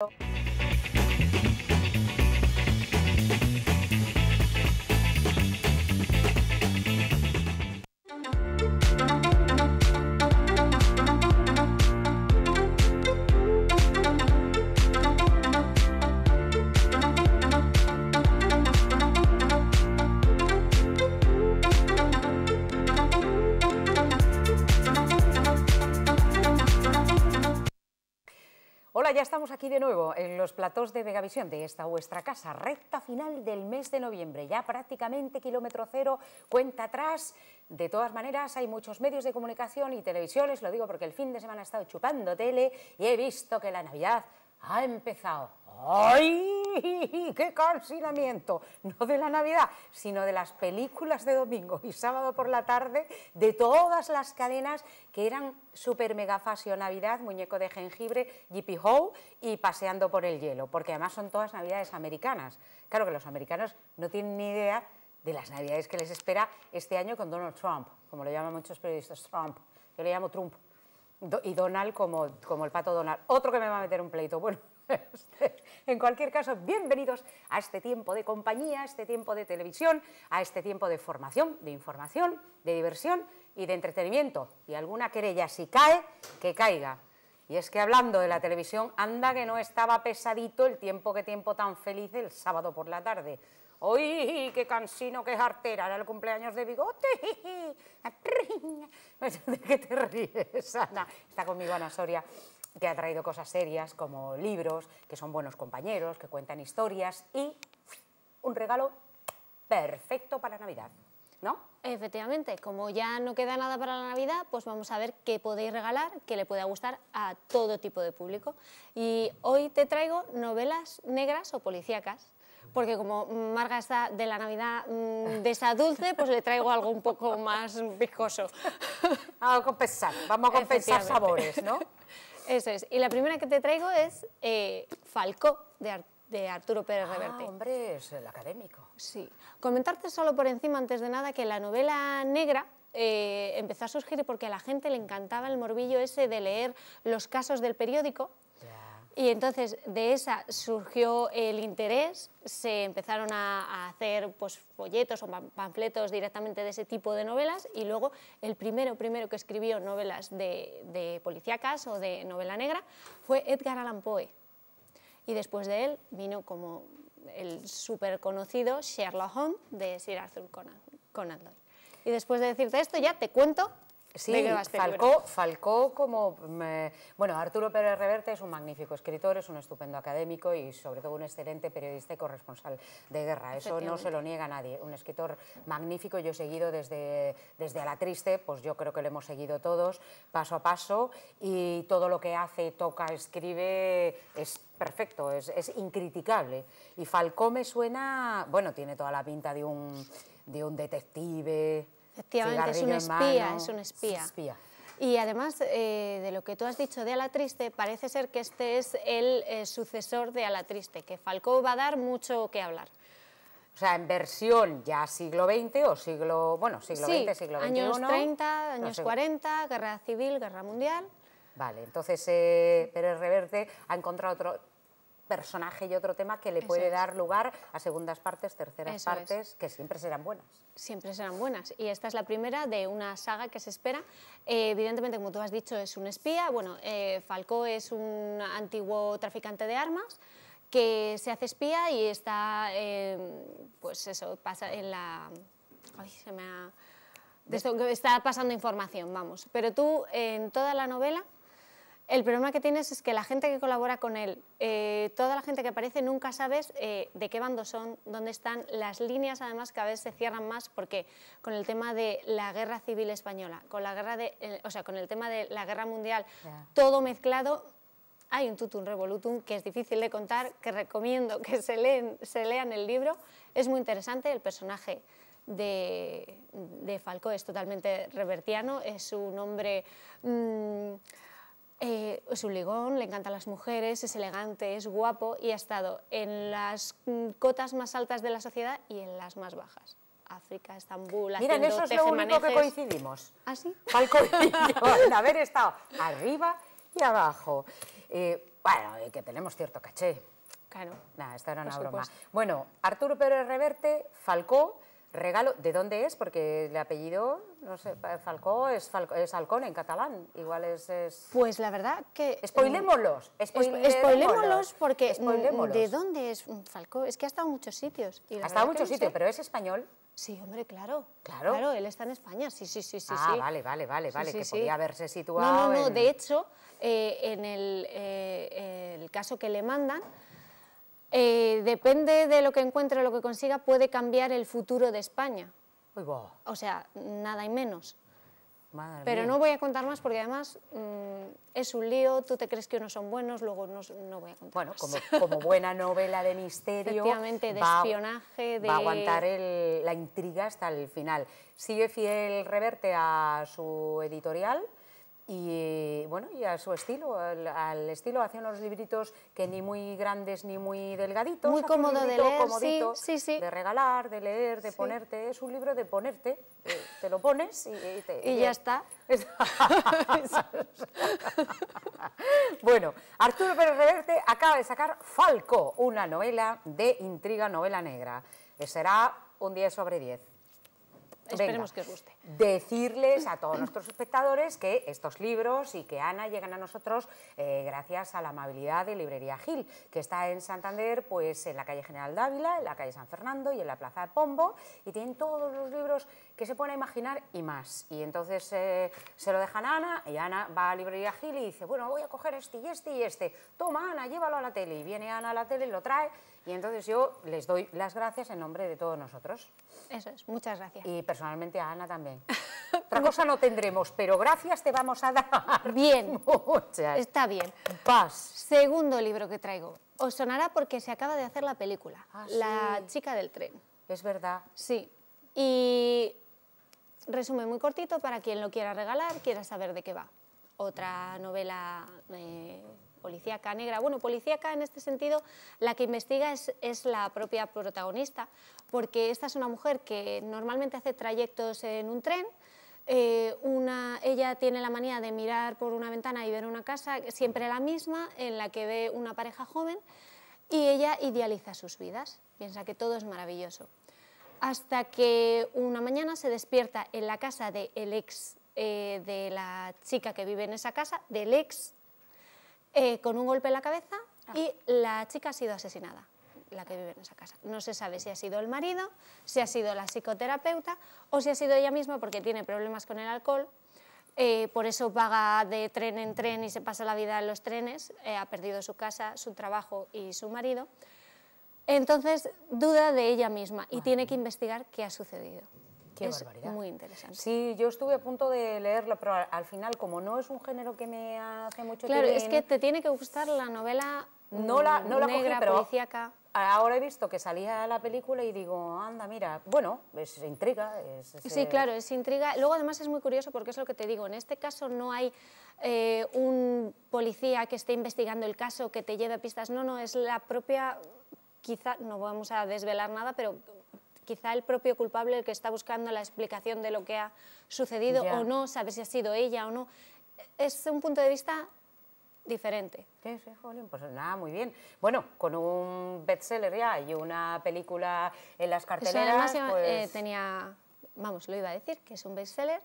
you ya estamos aquí de nuevo en los platós de Vegavisión de esta vuestra casa, recta final del mes de noviembre, ya prácticamente kilómetro cero, cuenta atrás. De todas maneras, hay muchos medios de comunicación y televisiones, lo digo porque el fin de semana he estado chupando tele y he visto que la Navidad ha empezado. ¡Ay! ¡Qué cansinamiento! No de la Navidad, sino de las películas de domingo y sábado por la tarde, de todas las cadenas que eran super mega Navidad, Muñeco de Jengibre, Jippie Howe y Paseando por el Hielo, porque además son todas Navidades americanas. Claro que los americanos no tienen ni idea de las Navidades que les espera este año con Donald Trump, como lo llaman muchos periodistas Trump. Yo le llamo Trump y Donald como, como el pato Donald. Otro que me va a meter un pleito. Bueno, en cualquier caso, bienvenidos a este tiempo de compañía, a este tiempo de televisión, a este tiempo de formación, de información, de diversión y de entretenimiento. Y alguna querella, si cae, que caiga. Y es que hablando de la televisión, anda que no estaba pesadito el tiempo, que tiempo tan feliz el sábado por la tarde. ¡Uy, qué cansino, qué jartera! Era el cumpleaños de Bigote. ¿De qué te ríes, Ana? Está conmigo Ana Soria, que ha traído cosas serias como libros, que son buenos compañeros, que cuentan historias y un regalo perfecto para Navidad, ¿no? Efectivamente, como ya no queda nada para la Navidad, pues vamos a ver qué podéis regalar que le pueda gustar a todo tipo de público. Y hoy te traigo novelas negras o policíacas porque como Marga está de la Navidad mm, de esa dulce, pues le traigo algo un poco más viscoso. Vamos a compensar, vamos a compensar sabores, ¿no? Eso es. Y la primera que te traigo es eh, Falcó, de Arturo Pérez ah, Reverte. Ah, hombre, es el académico. Sí. Comentarte solo por encima, antes de nada, que la novela negra eh, empezó a surgir porque a la gente le encantaba el morbillo ese de leer los casos del periódico y entonces de esa surgió el interés, se empezaron a, hacer pues, folletos o panfletos directamente de ese tipo de novelas y luego el primero, primero que escribió novelas de, policíacas o de novela negra fue Edgar Allan Poe. Y después de él vino como el súper conocido Sherlock Holmes de Sir Arthur Conan, Conan Doyle. Y después de decirte esto ya te cuento Sí, Falcó, Falcó como... Mm, eh, bueno, Arturo Pérez Reverte es un magnífico escritor, es un estupendo académico y sobre todo un excelente periodista y corresponsal de guerra. Eso no se lo niega nadie. Un escritor magnífico, yo he seguido desde, desde A la Triste, pues yo creo que lo hemos seguido todos, paso a paso, y todo lo que hace, toca, escribe, es perfecto, es, incriticable. Y Falcó me suena... Bueno, tiene toda la pinta de un, de un detective Efectivamente, es un espía, es un espía. Y además eh, de lo que tú has dicho de Ala Triste, parece ser que este es el eh, sucesor de Ala Triste, que Falcó va a dar mucho que hablar. O sea, en versión ya siglo XX o siglo, bueno, siglo XX, siglo XXI. años 30, años 40, guerra civil, guerra mundial. Vale, entonces eh, Pérez Reverte ha encontrado otro, personaje y otro tema que le puede dar lugar a segundas partes, terceras partes, que siempre serán buenas. Siempre serán buenas. Y esta es la primera de una saga que se espera. Eh, evidentemente, como tú has dicho, es un espía. Bueno, eh, Falcó es un antiguo traficante de armas que se hace espía y está, eh, pues eso, pasa en la... está pasando información, vamos. Pero tú, en toda la novela, el problema que tienes es que la gente que colabora con él, eh, toda la gente que aparece, nunca sabes eh, de qué bando son, dónde están. Las líneas, además, cada vez se cierran más porque con el tema de la guerra civil española, con la guerra de, eh, o sea, con el tema de la guerra mundial, todo mezclado. Hay un tutum revolutum que es difícil de contar, que recomiendo que se, leen, se lean el libro. Es muy interesante el personaje de, de Falco, es totalmente revertiano, es un hombre... Mm, eh, es un ligón, le encantan las mujeres, es elegante, es guapo y ha estado en las mm, cotas más altas de la sociedad y en las más bajas. África, Estambul, Mira, en eso es lo único que coincidimos. ¿Ah, haber estado arriba y abajo. Eh, bueno, que tenemos cierto caché. Claro. Nada, esta era una broma. Bueno, Arturo Pérez Reverte, Falcó, Regalo, ¿de dónde es? Porque el apellido, no sé, Falcó es, es Falcón en catalán, igual es, Pues la verdad que... Eh, spoilémoslos, spoilémoslos, porque mm, ¿de dónde es Falcó? Es que ha estado en muchos sitios. ha estado en muchos sitios, pero es español. Sí, hombre, claro. Claro. él está en España, sí, sí, sí, sí. Ah, vale, vale, vale, vale, que podía haberse situado. No, no, de hecho, eh, en eh, el caso que le mandan, eh, depende de lo que encuentre, lo que consiga, puede cambiar el futuro de España. O sea, nada y menos. Pero no voy a contar más porque además mm, es un lío, tú te crees que unos son buenos, luego no, no voy a contar Bueno, Como, como, buena novela de misterio... de espionaje... De... Va a aguantar la intriga hasta el final. ¿Sigue fiel Reverte a su editorial? y bueno, y a su estilo, al, estilo hacen unos libritos que ni muy grandes ni muy delgaditos. Muy cómodo de leer, sí, sí, De regalar, de leer, de ponerte. Es un libro de ponerte. Eh, te lo pones y, ya está. bueno, Arturo Pérez Reverte acaba de sacar Falco, una novela de intriga, novela negra. Eh, será un 10 sobre 10. Esperemos que os guste. Decirles a todos nuestros espectadores que estos libros y que Ana llegan a nosotros eh, gracias a la amabilidad de Librería Gil, que está en Santander, pues en la calle General Dávila, en la calle San Fernando y en la Plaza de Pombo, y tienen todos los libros que se pueden imaginar y más. Y entonces eh, se lo dejan a Ana, y Ana va a Librería Gil y dice, bueno, voy a coger este y este y este. Toma, Ana, llévalo a la tele. Y viene Ana a la tele, y lo trae y entonces yo les doy las gracias en nombre de todos nosotros. Eso es, muchas gracias. Y personalmente a Ana también. Otra cosa no tendremos, pero gracias te vamos a dar. Bien. Muchas. Está bien. Paz. Segundo libro que traigo. Os sonará porque se acaba de hacer la película, ah, La chica del tren. Es verdad. Sí. Y resumen muy cortito para quien lo quiera regalar, quiera saber de qué va. Otra novela eh, policíaca negra. Bueno, policíaca en este sentido, la que investiga es, es la propia protagonista, porque esta es una mujer que normalmente hace trayectos en un tren, eh, una, ella tiene la manía de mirar por una ventana y ver una casa, siempre la misma, en la que ve una pareja joven, y ella idealiza sus vidas, piensa que todo es maravilloso. Hasta que una mañana se despierta en la casa del de ex eh, de la chica que vive en esa casa, del ex eh, con un golpe en la cabeza ah. y la chica ha sido asesinada, la que vive en esa casa. No se sabe si ha sido el marido, si ha sido la psicoterapeuta o si ha sido ella misma porque tiene problemas con el alcohol. Eh, por eso paga de tren en tren y se pasa la vida en los trenes, eh, ha perdido su casa, su trabajo y su marido. Entonces duda de ella misma y tiene que investigar qué ha sucedido es muy interesante. Sí, yo estuve a punto de leerlo, pero al final, como no es un género que me hace mucho Claro, es que te tiene que gustar la novela no la, no la cogí, policíaca. Ahora he visto que salía la película y digo, anda, mira, bueno, es intriga. sí, claro, es intriga. Luego además es muy curioso porque es lo que te digo, en este caso no hay eh, un policía que esté investigando el caso, que te lleve pistas, no, no, es la propia quizá no vamos a desvelar nada, pero quizá el propio culpable el que está buscando la explicación de lo que ha sucedido o no, sabe si ha sido ella o no. Es un punto de vista diferente. Sí, sí, pues nada, muy bien. Bueno, con un bestseller ya y una película en las carteleras, eh, pues- tenía, vamos, lo iba a decir, que es un bestseller,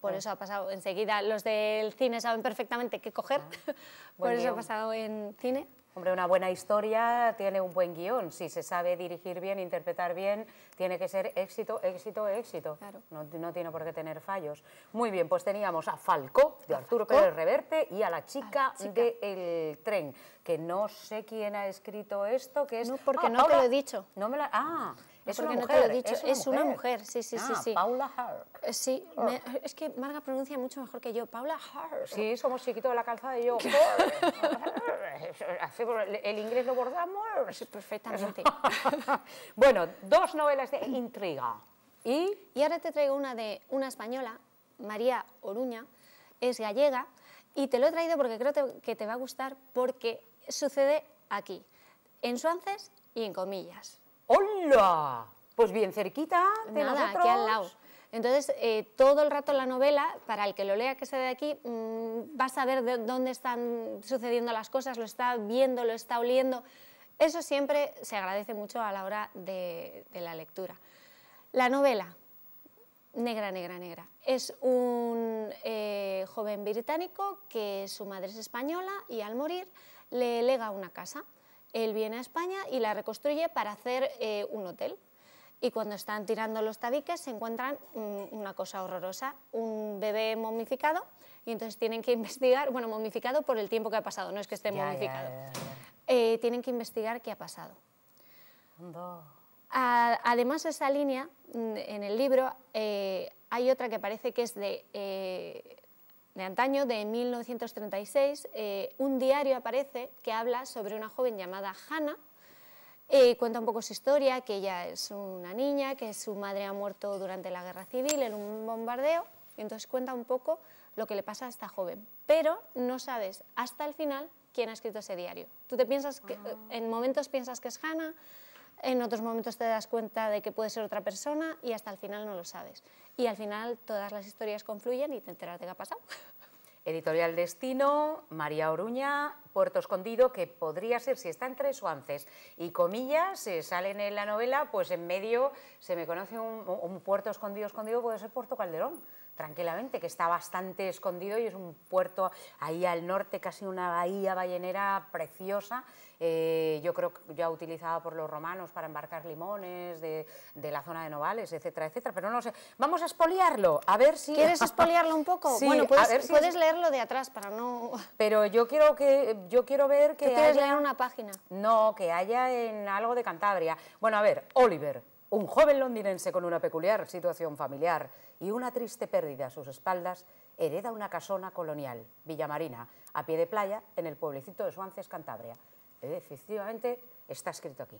por eso ha pasado enseguida, los del cine saben perfectamente qué coger, ah, por eso ha pasado en cine, Hombre, una buena historia tiene un buen guión. Si se sabe dirigir bien, interpretar bien, tiene que ser éxito, éxito, éxito. Claro. No, tiene por qué tener fallos. Muy bien, pues teníamos a Falco, de Arturo Pérez Reverte, y a la chica, del tren, que no sé quién ha escrito esto, que es... No, porque ah, no te lo he dicho. No me la... Ah, es una mujer, Es una, mujer. sí, sí, sí, ah, Paula Hart eh, Sí, es que Marga pronuncia mucho mejor que yo. Paula Hart Sí, somos chiquitos de la calzada y yo. el inglés lo bordamos perfectamente. bueno, dos novelas de intriga. ¿Y? y ahora te traigo una de una española, María Oruña, es gallega, y te lo he traído porque creo que te va a gustar porque sucede aquí, en Suances y en comillas. ¡Hola! Pues bien cerquita de Nada, aquí al lado. Entonces, eh, todo el rato la novela, para el que lo lea que sea de aquí, mm, va a saber dónde están sucediendo las cosas, lo está viendo, lo está oliendo. Eso siempre se agradece mucho a la hora de, la lectura. La novela, Negra, Negra, Negra, es un eh, joven británico que su madre es española y al morir le lega una casa él viene a España y la reconstruye para hacer eh, un hotel. Y cuando están tirando los tabiques se encuentran mm, una cosa horrorosa, un bebé momificado y entonces tienen que investigar, bueno, momificado por el tiempo que ha pasado, no es que esté momificado. Eh, tienen que investigar qué ha pasado. Además de además, esa línea mm, en el libro eh, hay otra que parece que es de, de antaño, de 1936, eh, un diario aparece que habla sobre una joven llamada Hannah. Eh, cuenta un poco su historia, que ella es una niña, que su madre ha muerto durante la guerra civil en un bombardeo, y entonces cuenta un poco lo que le pasa a esta joven. Pero no sabes hasta el final quién ha escrito ese diario. Tú te piensas que, ah. en momentos piensas que es Hannah, en otros momentos te das cuenta de que puede ser otra persona y hasta el final no lo sabes. Y al final todas las historias confluyen y te enteras de qué ha pasado. Editorial Destino, María Oruña, Puerto Escondido, que podría ser, si está entre Suances y comillas, se eh, salen en la novela, pues en medio se me conoce un, un puerto escondido, escondido puede ser Puerto Calderón tranquilamente, que está bastante escondido y es un puerto ahí al norte, casi una bahía ballenera preciosa, eh, yo creo que ya utilizada por los romanos para embarcar limones de, la zona de Novales, etcétera, etcétera, pero no sé. Vamos a expoliarlo a ver si... ¿Quieres expoliarlo un poco? bueno, puedes, puedes leerlo de atrás para no... Pero yo quiero, que, yo quiero ver que... quieres leer una página? No, que haya en algo de Cantabria. Bueno, a ver, Oliver, un joven londinense con una peculiar situación familiar y una triste pérdida a sus espaldas, hereda una casona colonial, Villamarina, a pie de playa, en el pueblecito de Suances, Cantabria. Definitivamente está escrito aquí.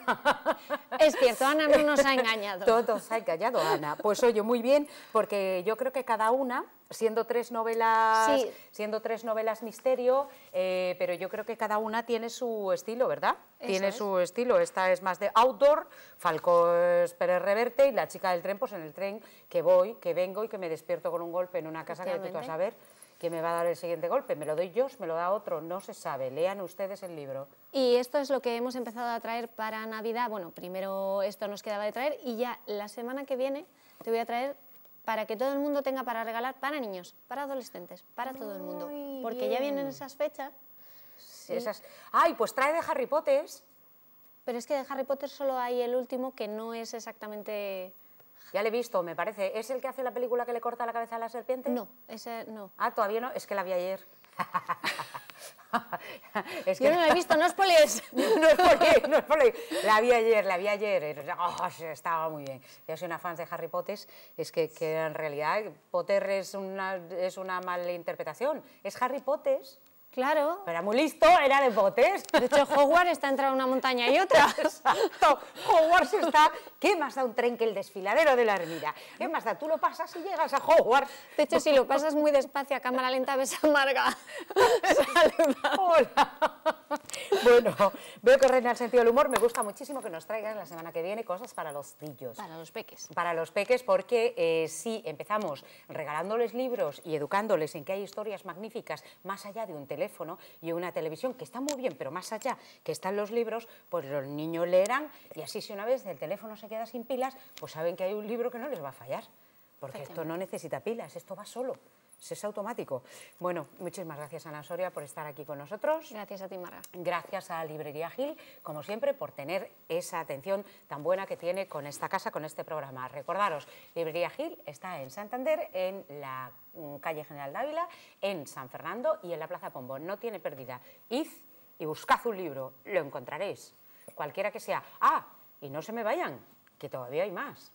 es cierto, Ana no nos ha engañado. Todos ha engañado, Ana. Pues oye, muy bien, porque yo creo que cada una siendo tres novelas, siendo tres novelas misterio, eh, pero yo creo que cada una tiene su estilo, ¿verdad? tiene su estilo. Esta es más de outdoor, Falco Pérez Reverte y La chica del tren, pues en el tren que voy, que vengo y que me despierto con un golpe en una casa que tú a ver, que me va a dar el siguiente golpe. Me lo doy yo, me lo da otro, no se sabe. Lean ustedes el libro. Y esto es lo que hemos empezado a traer para Navidad. Bueno, primero esto nos quedaba de traer y ya la semana que viene te voy a traer para que todo el mundo tenga para regalar para niños, para adolescentes, para todo el mundo. Porque ya vienen esas fechas. Sí, esas... Ay, pues trae de Harry Potter. Pero es que de Harry Potter solo hay el último que no es exactamente... Ya le he visto, me parece. ¿Es el que hace la película que le corta la cabeza a la serpiente? No, ese no. Ah, todavía no. Es que la vi ayer. es que... Yo no la he visto, no es polies. no es polies, La vi ayer, la vi ayer, oh, estaba muy bien. Yo soy una fan de Harry Potter, es que, que en realidad Potter es una, es una mala interpretación. Es Harry Potter Claro. era muy listo, era de botes. De hecho, Hogwarts está entre una montaña y otra. Exacto. Hogwarts está... ¿Qué más da un tren que el desfiladero de la Hermida? ¿Qué más da? Tú lo pasas y llegas a Hogwarts. De hecho, si lo pasas muy despacio a cámara lenta, ves a Marga. Hola. Bueno, veo que reina el sentido del humor. Me gusta muchísimo que nos traigan la semana que viene cosas para los tillos. Para los peques. Para los peques, porque eh, si empezamos regalándoles libros y educándoles en que hay historias magníficas más allá de un teléfono, y una televisión, que está muy bien, pero más allá, que están los libros, pues los niños leerán y así si una vez el teléfono se queda sin pilas, pues saben que hay un libro que no les va a fallar, porque esto no necesita pilas, esto va solo es automático. Bueno, muchísimas gracias Ana Soria por estar aquí con nosotros. Gracias a ti, Mara. Gracias a Librería Gil, como siempre, por tener esa atención tan buena que tiene con esta casa, con este programa. Recordaros, Librería Gil está en Santander, en la mm, calle General Dávila, en San Fernando y en la Plaza Pombo. No tiene pérdida. Id y buscad un libro, lo encontraréis, cualquiera que sea. Ah, y no se me vayan, que todavía hay más.